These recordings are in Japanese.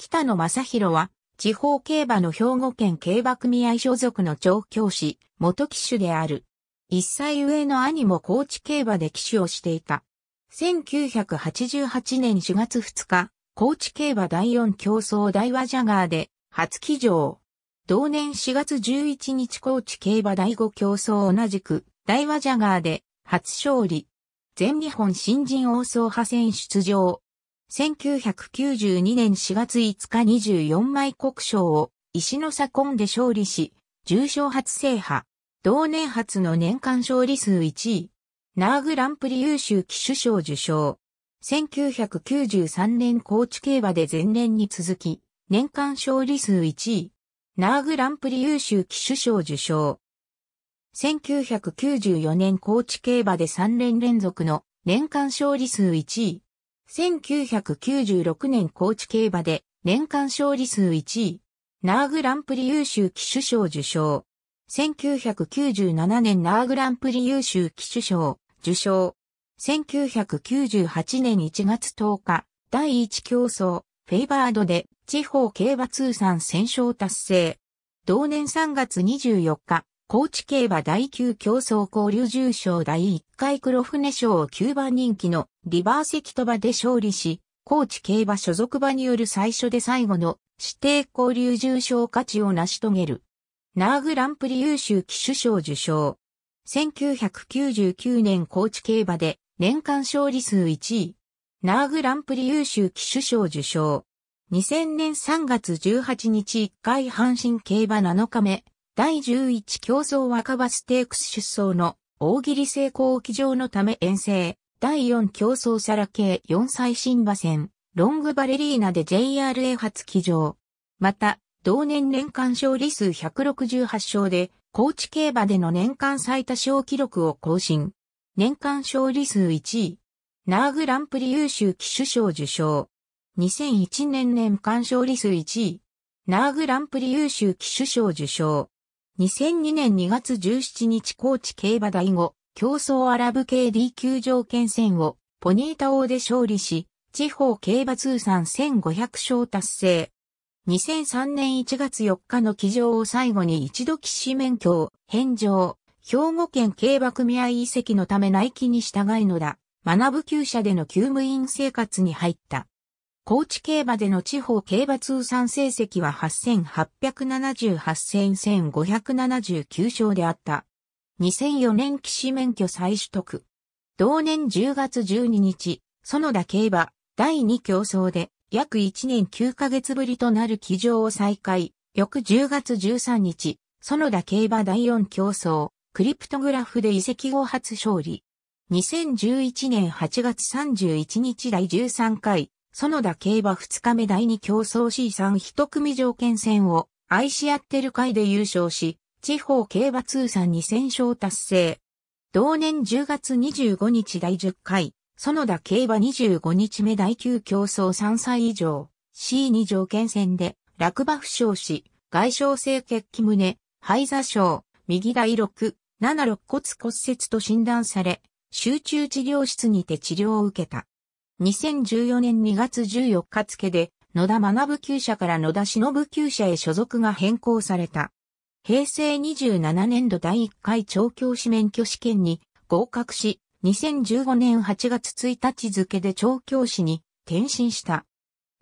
北野正宏は、地方競馬の兵庫県競馬組合所属の調教師、元騎手である。一歳上の兄も高知競馬で騎手をしていた。1988年4月2日、高知競馬第4競争大和ジャガーで、初騎乗。同年4月11日高知競馬第5競争同じく、大和ジャガーで、初勝利。全日本新人王総派戦出場。1992年4月5日24枚国賞を石の左近で勝利し、重賞初制覇。同年初の年間勝利数1位。ナーグランプリ優秀騎手賞受賞。1993年高知競馬で前年に続き、年間勝利数1位。ナーグランプリ優秀騎手賞受賞。1994年高知競馬で3年連続の年間勝利数1位。1996年高知競馬で年間勝利数1位、ナーグランプリ優秀騎手賞受賞。1997年ナーグランプリ優秀騎手賞受賞。1998年1月10日、第1競争、フェイバードで地方競馬通算戦勝達成。同年3月24日、高知競馬第9競争交流重賞第1回黒船賞9番人気のリバーキトバで勝利し、高知競馬所属馬による最初で最後の指定交流重賞価値を成し遂げる。ナーグランプリ優秀騎手賞受賞。1999年高知競馬で年間勝利数1位。ナーグランプリ優秀騎手賞受賞。2000年3月18日1回阪神競馬7日目第11競争若葉ステークス出走の大喜利成功騎乗のため遠征。第4競争サラ系4歳新馬戦、ロングバレリーナで JRA 初騎乗。また、同年年間勝利数168勝で、高知競馬での年間最多勝記録を更新。年間勝利数1位。ナーグランプリ優秀騎手賞受賞。2001年年間勝利数1位。ナーグランプリ優秀騎手賞受賞。2002年2月17日高知競馬第5競争アラブ系 D 級条件戦をポニータ王で勝利し、地方競馬通算1500勝達成。2003年1月4日の騎乗を最後に一度騎士免許を返上、兵庫県競馬組合遺跡のため内規に従いのだ、学ぶ旧舎での休務員生活に入った。高知競馬での地方競馬通算成績は8878戦1579勝であった。2004年騎士免許再取得。同年10月12日、園田競馬第2競争で約1年9ヶ月ぶりとなる騎乗を再開。翌10月13日、園田競馬第4競争、クリプトグラフで移籍後初勝利。2011年8月31日第13回園田競馬2日目第2競争 C3 一組条件戦を愛し合ってる会で優勝し、地方競馬通算2000勝達成。同年10月25日第10回、園田競馬25日目第9競争3歳以上、C2 条件戦で、落馬負傷し、外傷性血気胸、肺座症、右第6、7肋骨骨折と診断され、集中治療室にて治療を受けた。2014年2月14日付で、野田学級社から野田忍級社へ所属が変更された。平成27年度第1回調教師免許試験に合格し、2015年8月1日付で調教師に転身した。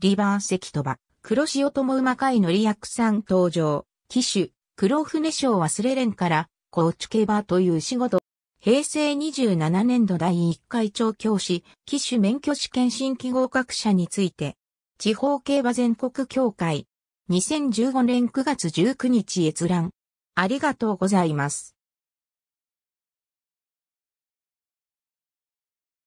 リバー関戸場、黒潮友馬会の利役さん登場、騎手、黒船賞忘れれんから、高知競馬という仕事平成27年度第1回調教師、機種免許試験新規合格者について、地方競馬全国協会、2015年9月19日閲覧。ありがとうございます。